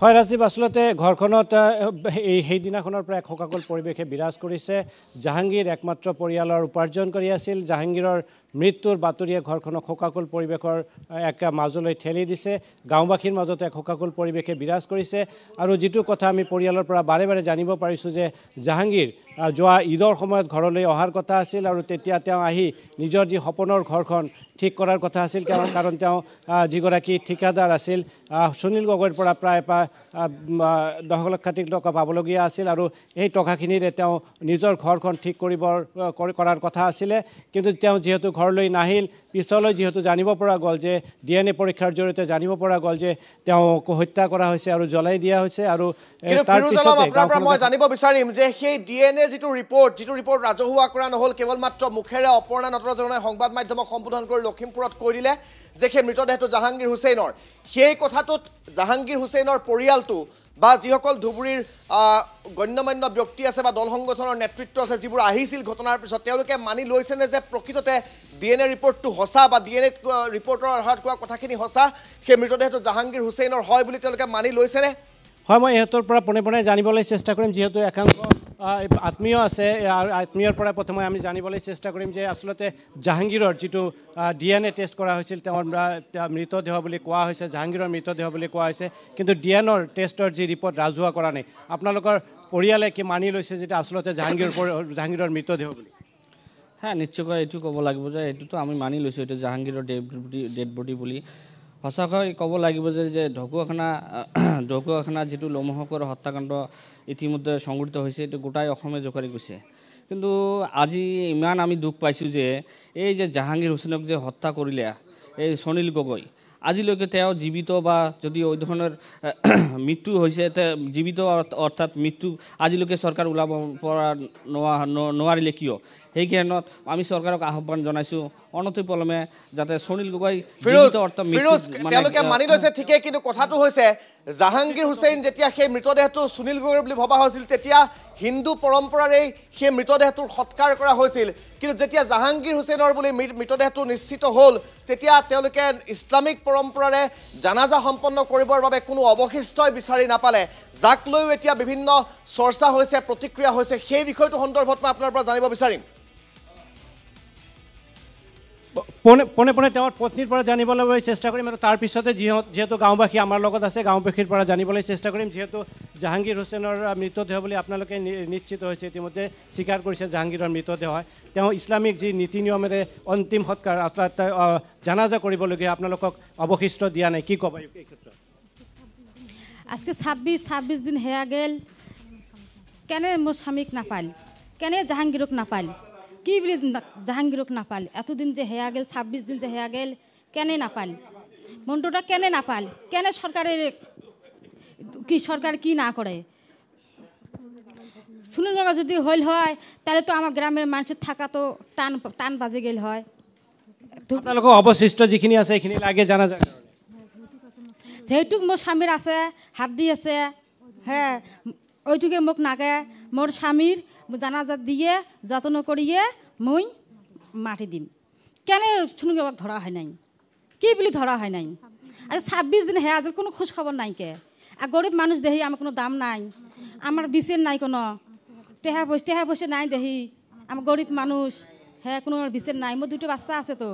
হয় ৰাজদ্বীপ আচলতে ঘৰখনত এই সেইদিনাখনৰ পৰা এক শোকাকুল পৰিৱেশে বিৰাজ কৰিছে জাহাংগীৰ একমাত্ৰ পৰিয়ালৰ উপাৰ্জন কৰি আছিল জাহাংগীৰৰ মৃত্যুৰ বাতৰিয়ে ঘৰখনক শোকাকুল পৰিৱেশৰ এক মাজলৈ ঠেলি দিছে গাঁওবাসীৰ মাজতে এক শোকাকুল পৰিৱেশে বিৰাজ কৰিছে আৰু যিটো কথা আমি পৰিয়ালৰ পৰা বাৰে বাৰে জানিব পাৰিছোঁ যে জাহাংগীৰ যোৱা ঈদৰ সময়ত ঘৰলৈ অহাৰ কথা আছিল আৰু তেতিয়া তেওঁ আহি নিজৰ যি সপোনৰ ঘৰখন ঠিক কৰাৰ কথা আছিল কাৰণ কাৰণ তেওঁ যিগৰাকী ঠিকাদাৰ আছিল সুনীল গগৈৰ পৰা প্ৰায় দহ লক্ষাধিক টকা পাবলগীয়া আছিল আৰু সেই টকাখিনিৰে তেওঁ নিজৰ ঘৰখন ঠিক কৰিবৰ কৰাৰ কথা আছিলে কিন্তু তেওঁ যিহেতু ঘৰ ঘৰলৈ নাহিল পিছলৈ যিহেতু জানিব পৰা গ'ল যে ডি এন এ পৰীক্ষাৰ জৰিয়তে জানিব পৰা গ'ল যে তেওঁক হত্যা কৰা হৈছে আৰু জ্বলাই দিয়া হৈছে আৰু মই জানিব বিচাৰিম যে সেই ডি এন এ যিটো ৰিপৰ্ট যিটো ৰিপৰ্ট ৰাজহুৱা কৰা নহ'ল কেৱল মাত্ৰ মুখেৰে অপৰ্ণা নটৰজনে সংবাদ মাধ্যমক সম্বোধন কৰি লখিমপুৰত কৈ দিলে যে সেই মৃতদেহটো জাহাংগীৰ হুছেইনৰ সেই কথাটোত জাহাংগীৰ হুছেইনৰ পৰিয়ালটো বা যিসকল ধুবুৰীৰ গণ্যমান্য ব্যক্তি আছে বা দল সংগঠনৰ নেতৃত্ব আছে যিবোৰ আহিছিল ঘটনাৰ পিছত তেওঁলোকে মানি লৈছেনে যে প্ৰকৃততে ডি এন এ ৰিপৰ্টটো সঁচা বা ডি এন এ ৰিপৰ্টৰ আধাৰত কোৱা কথাখিনি সঁচা সেই মৃতদেহটো জাহাংগীৰ হুছেইনৰ হয় বুলি তেওঁলোকে মানি লৈছেনে হয় মই ইহঁতৰ পৰা পোনে পোনে জানিবলৈ চেষ্টা কৰিম যিহেতু একাংশ আত্মীয় আছে আৰু আত্মীয়ৰ পৰা প্ৰথমে আমি জানিবলৈ চেষ্টা কৰিম যে আচলতে জাহাংগীৰৰ যিটো ডি এন এ টেষ্ট কৰা হৈছিল তেওঁৰ মৃতদেহ বুলি কোৱা হৈছে জাহাংগীৰৰ মৃতদেহ বুলি কোৱা হৈছে কিন্তু ডি এন অৰ টেষ্টৰ যি ৰিপৰ্ট ৰাজহুৱা কৰা নাই আপোনালোকৰ পৰিয়ালে কি মানি লৈছে যেতিয়া আচলতে জাহাংগীৰৰ জাহাংগীৰৰ মৃতদেহ বুলি হা নিশ্চয়কৈ এইটো ক'ব লাগিব যে এইটোতো আমি মানি লৈছোঁ এইটো জাহাংগীৰৰ ডেড বডি ডেড বডি বুলি সঁচাকৈ ক'ব লাগিব যে যে ঢকুৱাখানা ঢকুৱাখানা যিটো লোমহকৰ হত্যাকাণ্ড ইতিমধ্যে সংঘটিত হৈছে এইটো গোটাই অসমে জোকাৰি গৈছে কিন্তু আজি ইমান আমি দুখ পাইছোঁ যে এই যে জাহাংগীৰ হুছেইনক যে হত্যা কৰিলে এই সুনীল গগৈ আজিলৈকে তেওঁ জীৱিত বা যদি ওই ধৰণৰ মৃত্যু হৈছে জীৱিত অৰ্থাৎ মৃত্যু আজিলৈকে চৰকাৰ ওলাব পৰা নোৱাৰিলে কিয় সেইকাৰণত আমি চৰকাৰক আহ্বান জনাইছোঁ অনতিপলমে যাতে সুনীল গগৈ তেওঁলোকে মানি লৈছে ঠিকেই কিন্তু কথাটো হৈছে জাহাংগীৰ হুছেইন যেতিয়া সেই মৃতদেহটো সুনীল গগৈ বুলি ভবা হৈছিল তেতিয়া হিন্দু পৰম্পৰাৰেই সেই মৃতদেহটোৰ সৎকাৰ কৰা হৈছিল কিন্তু যেতিয়া জাহাংগীৰ হুছেইনৰ বুলি মৃতদেহটো নিশ্চিত হ'ল তেতিয়া তেওঁলোকে ইছলামিক পৰম্পৰাৰে জানাজা সম্পন্ন কৰিবৰ বাবে কোনো অৱশিষ্টই বিচাৰি নাপালে যাক লৈও এতিয়া বিভিন্ন চৰ্চা হৈছে প্ৰতিক্ৰিয়া হৈছে সেই বিষয়টো সন্দৰ্ভত মই আপোনাৰ পৰা জানিব বিচাৰিম পোনে পোনে পোনে তেওঁৰ পত্নীৰ পৰা জানিবলৈ চেষ্টা কৰিম আৰু তাৰপিছতে যিহেতু গাঁওবাসী আমাৰ লগত আছে গাঁওবাসীৰ পৰা জানিবলৈ চেষ্টা কৰিম যিহেতু জাহাঙ্গীর হোসেনৰ মৃতদেহ বুলি আপোনালোকে নিশ্চিত হৈছে ইতিমধ্যে স্বীকাৰ কৰিছে জাহাংগীৰৰ মৃতদেহ হয় তেওঁ ইছলামিক যি নীতি নিয়মেৰে অন্তিম সৎকাৰ অৰ্থাৎ জানাজা কৰিবলগীয়া আপোনালোকক অৱশিষ্ট দিয়া নাই কি ক'ব এই ক্ষেত্ৰত আজকে ছাব্বিছ ছাব্বিছ দিন হেয়া গেল কেনে মোৰ স্বামীক নাপাল কেনে জাহাংগীৰক নাপাল কি বুলি জাহাংগীৰক নাপাল এতদিন যে হেয়া গেল ছাব্বিছ দিন যে হেয়া গেল কেনে নাপাল মন্টুটা কেনে নাপাল কেনে সরকারের কি সরকার কি না করে সুনীলগঞ্জ যদি হইল হয় তাহলে তো আমার গ্রামের মানুষের থাকা তো টান টান বাজে গেল হয় আপোনালোকৰ অৱশিষ্ট যিখিনি আছে সেইখিনি লাগে জানা যায় মোৰ স্বামীৰ আছে হাৰ্ডি আছে হে হ্যাঁ, ওইটুকে মোক নাগে মোৰ স্বামীৰ জানাজা দিয়ে যত্ন কৰিয়ে মই মাটি দিম কেনে শুনুক ধৰা হয় নাই কি বুলি ধৰা হয় নাই আজি আচ্ছা, ছাব্বিছ দিন হ্যাঁ আজি কোনো খোজ খবৰ নাইকে আর গরিব মানুষ দেহি আমার কোনো দাম নাই আমার বিচের নাই কোনো টেহা পয়সা টেহা পয়সা নাই দেহি আমার গরিব মানুষ হ্যাঁ কোনো আমার বিচের নাই মোৰ দুটো বাচ্চা আছে তো